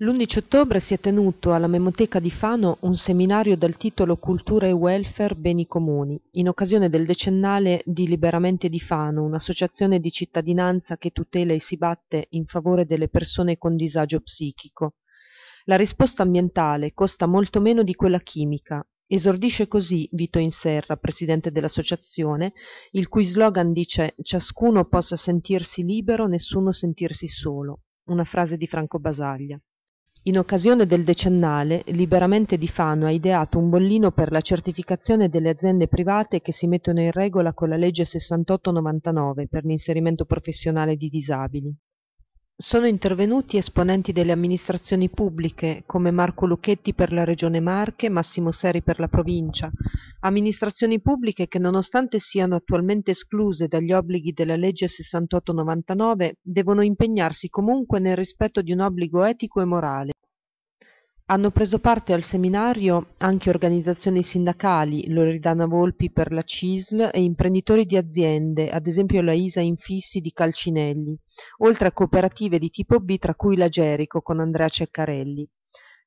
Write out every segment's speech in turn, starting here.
L'11 ottobre si è tenuto alla Memoteca di Fano un seminario dal titolo Cultura e Welfare Beni Comuni, in occasione del decennale di Liberamente di Fano, un'associazione di cittadinanza che tutela e si batte in favore delle persone con disagio psichico. La risposta ambientale costa molto meno di quella chimica. Esordisce così Vito Inserra, presidente dell'associazione, il cui slogan dice Ciascuno possa sentirsi libero, nessuno sentirsi solo. Una frase di Franco Basaglia. In occasione del decennale, Liberamente di Fano ha ideato un bollino per la certificazione delle aziende private che si mettono in regola con la legge 6899 per l'inserimento professionale di disabili. Sono intervenuti esponenti delle amministrazioni pubbliche come Marco Lucchetti per la Regione Marche, Massimo Seri per la provincia, amministrazioni pubbliche che nonostante siano attualmente escluse dagli obblighi della legge 6899 devono impegnarsi comunque nel rispetto di un obbligo etico e morale hanno preso parte al seminario anche organizzazioni sindacali, Loredana Volpi per la CISL e imprenditori di aziende, ad esempio la ISA Infissi di Calcinelli, oltre a cooperative di tipo B tra cui la Gerico con Andrea Ceccarelli.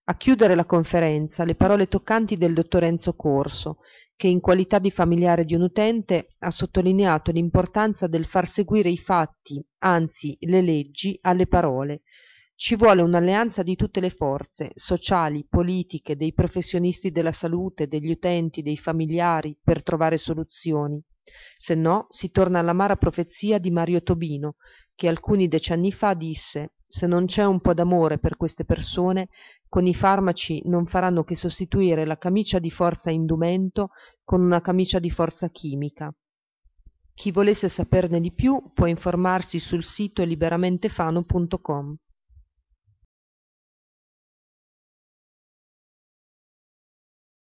A chiudere la conferenza le parole toccanti del dottor Enzo Corso, che in qualità di familiare di un utente ha sottolineato l'importanza del far seguire i fatti, anzi le leggi, alle parole, ci vuole un'alleanza di tutte le forze, sociali, politiche, dei professionisti della salute, degli utenti, dei familiari, per trovare soluzioni. Se no, si torna all'amara profezia di Mario Tobino, che alcuni decenni fa disse se non c'è un po' d'amore per queste persone, con i farmaci non faranno che sostituire la camicia di forza indumento con una camicia di forza chimica. Chi volesse saperne di più può informarsi sul sito liberamentefano.com.